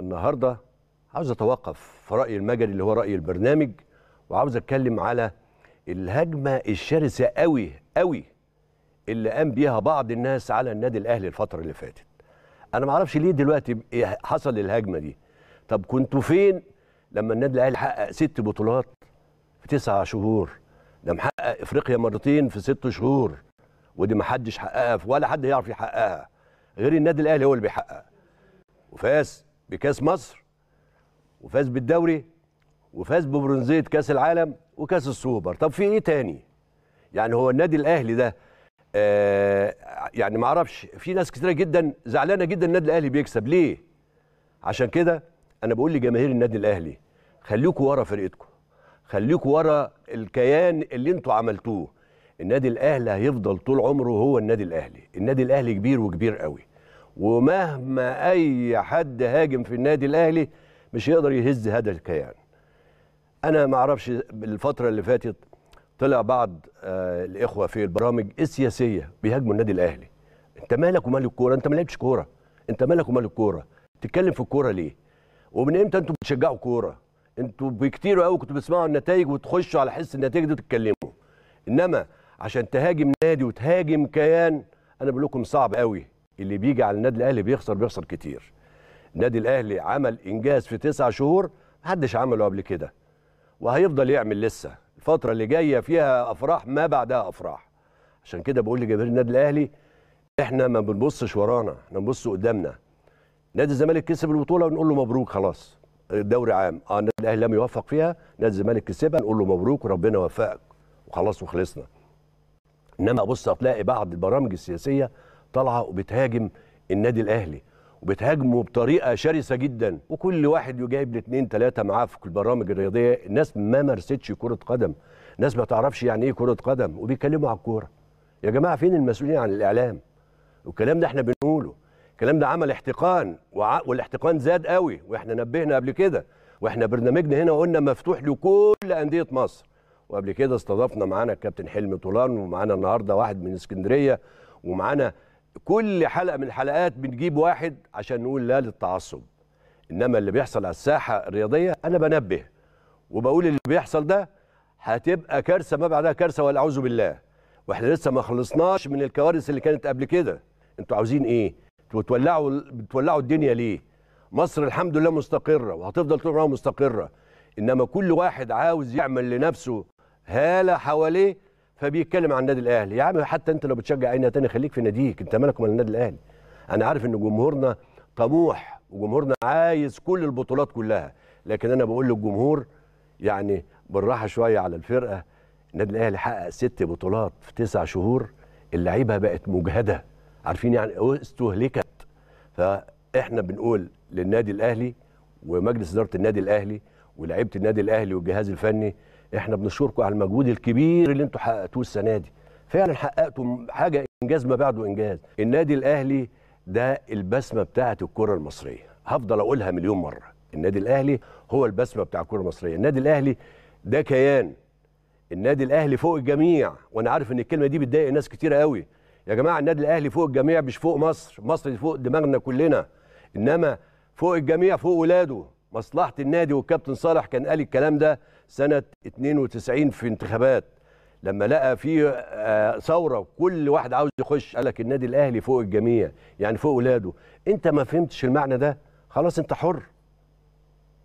النهارده عاوز اتوقف في راي المجري اللي هو راي البرنامج وعاوز اتكلم على الهجمه الشرسه قوي قوي اللي قام بيها بعض الناس على النادي الاهلي الفتره اللي فاتت انا ما اعرفش ليه دلوقتي إيه حصل الهجمه دي طب كنتوا فين لما النادي الاهلي حقق ست بطولات في تسعة شهور ده محقق افريقيا مرتين في ست شهور ودي ما حدش حققها ولا حد يعرف يحققها غير النادي الاهلي هو اللي بيحققها وفاس بكاس مصر وفاز بالدوري وفاز ببرونزيه كاس العالم وكاس السوبر طب في ايه تاني يعني هو النادي الاهلي ده آه يعني ما اعرفش في ناس كتيره جدا زعلانه جدا النادي الاهلي بيكسب ليه عشان كده انا بقول لجماهير النادي الاهلي خليكوا ورا فرقتكم خليكوا ورا الكيان اللي انتوا عملتوه النادي الاهلي هيفضل طول عمره هو النادي الاهلي النادي الاهلي كبير وكبير قوي ومهما اي حد هاجم في النادي الاهلي مش يقدر يهز هذا الكيان انا ما اعرفش الفتره اللي فاتت طلع بعض آه الاخوه في البرامج السياسيه بيهاجموا النادي الاهلي انت مالك ومال الكوره انت ما لعبتش كوره انت مالك ومال الكوره تتكلم في الكوره ليه ومن امتى انتوا بتشجعوا كوره انتوا بكتير قوي كنتوا بتسمعوا النتائج وتخشوا على حس النتائج دي وتتكلموا انما عشان تهاجم نادي وتهاجم كيان انا بقول لكم صعب قوي اللي بيجي على النادي الاهلي بيخسر بيخسر كتير النادي الاهلي عمل انجاز في تسع شهور محدش عمله قبل كده وهيفضل يعمل لسه الفتره اللي جايه فيها افراح ما بعدها افراح عشان كده بقول لجماهير النادي الاهلي احنا ما بنبصش ورانا احنا بنبص قدامنا نادي الزمالك كسب البطوله ونقول له مبروك خلاص الدوري عام اه النادي الاهلي لم يوفق فيها نادي الزمالك كسبها نقول له مبروك وربنا وفقك وخلاص وخلصنا انما ابص هتلاقي بعض البرامج السياسيه طالعه وبتهاجم النادي الاهلي وبتهاجمه بطريقه شرسه جدا وكل واحد يجايب الاثنين ثلاثه معاه في البرامج الرياضيه الناس ما مارستش كره قدم ناس ما تعرفش يعني ايه كره قدم وبيتكلموا على الكوره يا جماعه فين المسؤولين عن الاعلام والكلام ده احنا بنقوله الكلام ده عمل احتقان وع... والاحتقان زاد قوي واحنا نبهنا قبل كده واحنا برنامجنا هنا قلنا مفتوح لكل انديه مصر وقبل كده استضفنا معانا الكابتن حلمي طولان ومعانا النهارده واحد من اسكندريه ومعانا كل حلقه من الحلقات بنجيب واحد عشان نقول لا للتعصب انما اللي بيحصل على الساحه الرياضيه انا بنبه وبقول اللي بيحصل ده هتبقى كارثه ما بعدها كارثه والعوذ بالله واحنا لسه ما خلصناش من الكوارث اللي كانت قبل كده انتوا عاوزين ايه بتولعوا بتولعوا الدنيا ليه مصر الحمد لله مستقره وهتفضل طول عمرها مستقره انما كل واحد عاوز يعمل لنفسه هاله حواليه فبيتكلم عن النادي الاهلي يا عم حتى انت لو بتشجع اي نادي تاني خليك في ناديك انت مالك ومال النادي الاهلي انا عارف ان جمهورنا طموح وجمهورنا عايز كل البطولات كلها لكن انا بقول للجمهور يعني بالراحه شويه على الفرقه النادي الاهلي حقق ست بطولات في تسع شهور اللعيبه بقت مجهده عارفين يعني إيه؟ استهلكت فاحنا بنقول للنادي الاهلي ومجلس اداره النادي الاهلي ولاعيبه النادي الاهلي والجهاز الفني احنا بنشكركم على المجهود الكبير اللي انتم حققتوه السنه دي فعلا حققتوا حاجه انجاز ما بعده انجاز النادي الاهلي ده البسمه بتاعه الكره المصريه هفضل اقولها مليون مره النادي الاهلي هو البسمه بتاع الكره المصريه النادي الاهلي ده كيان النادي الاهلي فوق الجميع وانا عارف ان الكلمه دي بتضايق ناس كتير قوي يا جماعه النادي الاهلي فوق الجميع مش فوق مصر مصر دي فوق دماغنا كلنا انما فوق الجميع فوق ولاده مصلحه النادي والكابتن صالح كان قال الكلام ده سنه 92 في انتخابات لما لقى في آه، ثوره وكل واحد عاوز يخش قال لك النادي الاهلي فوق الجميع يعني فوق اولاده انت ما فهمتش المعنى ده خلاص انت حر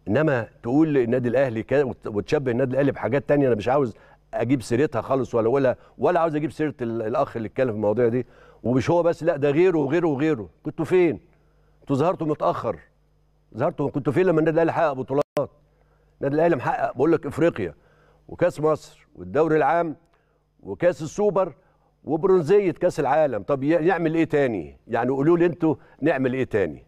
انما تقول النادي الاهلي كده وتشبه النادي الاهلي بحاجات تانية انا مش عاوز اجيب سيرتها خالص ولا ولا ولا عاوز اجيب سيره الاخ اللي اتكلم في المواضيع دي ومش هو بس لا ده غيره وغيره وغيره كنتوا فين؟ انتوا ظهرتوا متاخر ظهرتوا كنتوا فين لما النادي الاهلي حقق بطولات النادي الاهلي محقق بقول لك افريقيا وكاس مصر والدوري العام وكاس السوبر وبرونزيه كاس العالم طب يعمل ايه تاني يعني قولوا لي انتوا نعمل ايه تاني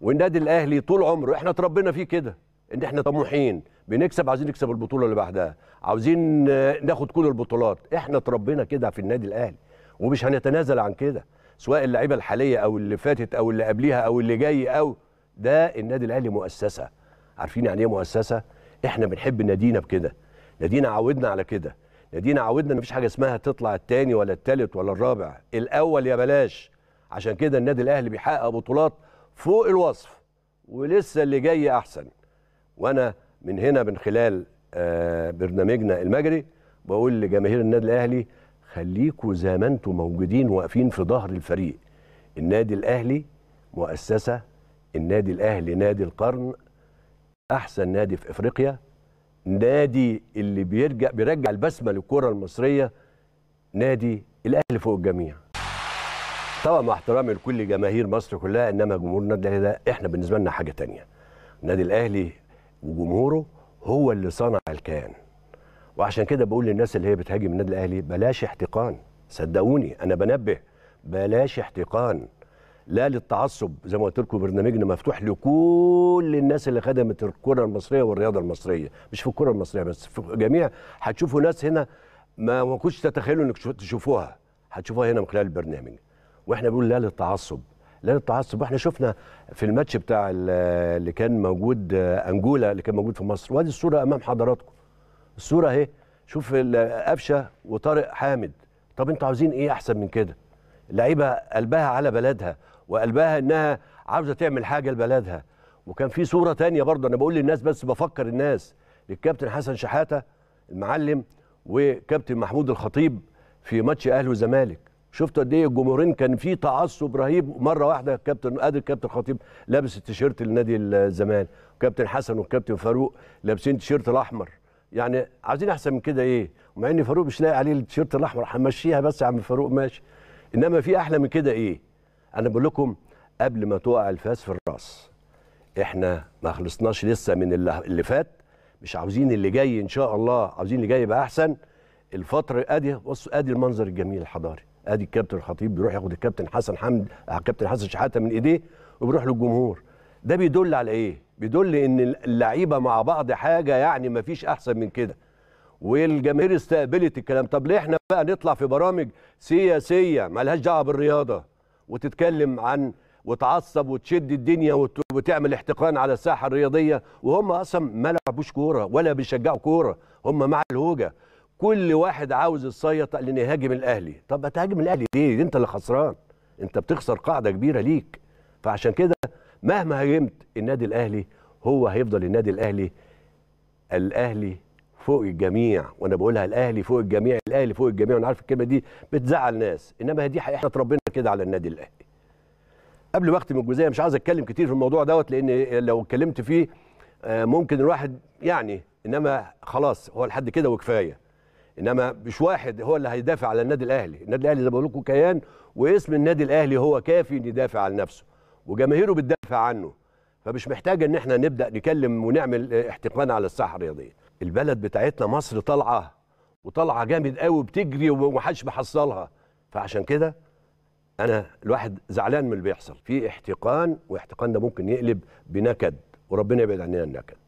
والنادي الاهلي طول عمره احنا اتربينا فيه كده ان احنا طموحين بنكسب عايزين نكسب البطوله اللي بعدها عاوزين ناخد كل البطولات احنا اتربينا كده في النادي الاهلي ومش هنتنازل عن كده سواء اللعيبه الحاليه او اللي فاتت او اللي قبليها او اللي جاي او ده النادي الاهلي مؤسسه عارفين يعني ايه مؤسسه احنا بنحب نادينا بكده نادينا عودنا على كده نادينا عودنا ان مفيش حاجه اسمها تطلع الثاني ولا الثالث ولا الرابع الاول يا بلاش عشان كده النادي الاهلي بيحقق بطولات فوق الوصف ولسه اللي جاي احسن وانا من هنا من خلال آه، برنامجنا المجري بقول لجماهير النادي الاهلي خليكوا زي ما انتم موجودين واقفين في ظهر الفريق النادي الاهلي مؤسسه النادي الاهلي نادي القرن احسن نادي في افريقيا نادي اللي بيرجع بيرجع البسمه للكره المصريه نادي الاهلي فوق الجميع طبعا مع احترامي لكل جماهير مصر كلها انما جمهور النادي الاهلي ده احنا بالنسبه لنا حاجه تانية النادي الاهلي وجمهوره هو اللي صنع الكيان وعشان كده بقول للناس اللي هي بتهاجم النادي الاهلي بلاش احتقان صدقوني انا بنبه بلاش احتقان لا للتعصب زي ما قلت لكم برنامجنا مفتوح لكل الناس اللي خدمت الكره المصريه والرياضه المصريه مش في الكره المصريه بس في جميع هتشوفوا ناس هنا ما كنتش تتخيلوا انك تشوفوها هتشوفوها هنا من خلال البرنامج واحنا بنقول لا للتعصب لا للتعصب واحنا شفنا في الماتش بتاع اللي كان موجود انجولا اللي كان موجود في مصر وادي الصوره امام حضراتكم الصوره اهي شوف قفشه وطارق حامد طب انتوا عاوزين ايه احسن من كده لعيبه قلبها على بلدها وقلبها انها عاوزه تعمل حاجه لبلدها وكان في صوره تانية برضه انا بقول للناس بس بفكر الناس للكابتن حسن شحاته المعلم وكابتن محمود الخطيب في ماتش اهلي والزمالك شفتوا قد ايه الجمهورين كان في تعصب رهيب مره واحده الكابتن قادر الكابتن خطيب لابس التيشيرت لنادي الزمالك وكابتن حسن والكابتن فاروق لابسين التيشيرت الاحمر يعني عايزين احسن من كده ايه ومع ان فاروق مش لاقي عليه التيشيرت الاحمر هنمشيها بس يا عم فاروق ماشي انما في احلى من كده ايه انا بقول لكم قبل ما تقع الفاس في الراس احنا ما خلصناش لسه من اللي فات مش عاوزين اللي جاي ان شاء الله عاوزين اللي جاي يبقى احسن الفتره ادي بصوا ادي المنظر الجميل الحضاري ادي الكابتن الخطيب بيروح ياخد الكابتن حسن حمد الكابتن آه، حسن شحاته من ايديه وبيروح للجمهور ده بيدل على ايه بيدل ان اللعيبه مع بعض حاجه يعني ما فيش احسن من كده والجماهير استقبلت الكلام طب ليه احنا بقى نطلع في برامج سياسيه مالهاش دعوه بالرياضه وتتكلم عن وتعصب وتشد الدنيا وتعمل احتقان على الساحه الرياضيه وهم اصلا ما لعبوش كوره ولا بيشجعوا كوره هم مع الهوجه كل واحد عاوز الصيط لان يهاجم الاهلي طب هتهاجم الاهلي ليه انت اللي خسران انت بتخسر قاعده كبيره ليك فعشان كده مهما هاجمت النادي الاهلي هو هيفضل النادي الاهلي الاهلي فوق الجميع وانا بقولها الاهلي فوق الجميع الاهلي فوق الجميع وانا عارف الكلمه دي بتزعل ناس انما دي حقيقه ربنا كده على النادي الاهلي قبل وقت من الجزئيه مش عايز اتكلم كتير في الموضوع دوت لان لو اتكلمت فيه آه، ممكن الواحد يعني انما خلاص هو لحد كده وكفايه انما مش واحد هو اللي هيدافع على النادي الاهلي النادي الاهلي زي ما بقول لكم كيان واسم النادي الاهلي هو كافي ان يدافع عن نفسه وجماهيره بتدافع عنه فمش محتاجه ان احنا نبدا نكلم ونعمل احتقان على الساحه الرياضيه البلد بتاعتنا مصر طالعه وطالعه جامد قوي بتجري ومحدش بيحصلها فعشان كده انا الواحد زعلان من اللي بيحصل في احتقان واحتقان ده ممكن يقلب بنكد وربنا يبعد عننا النكد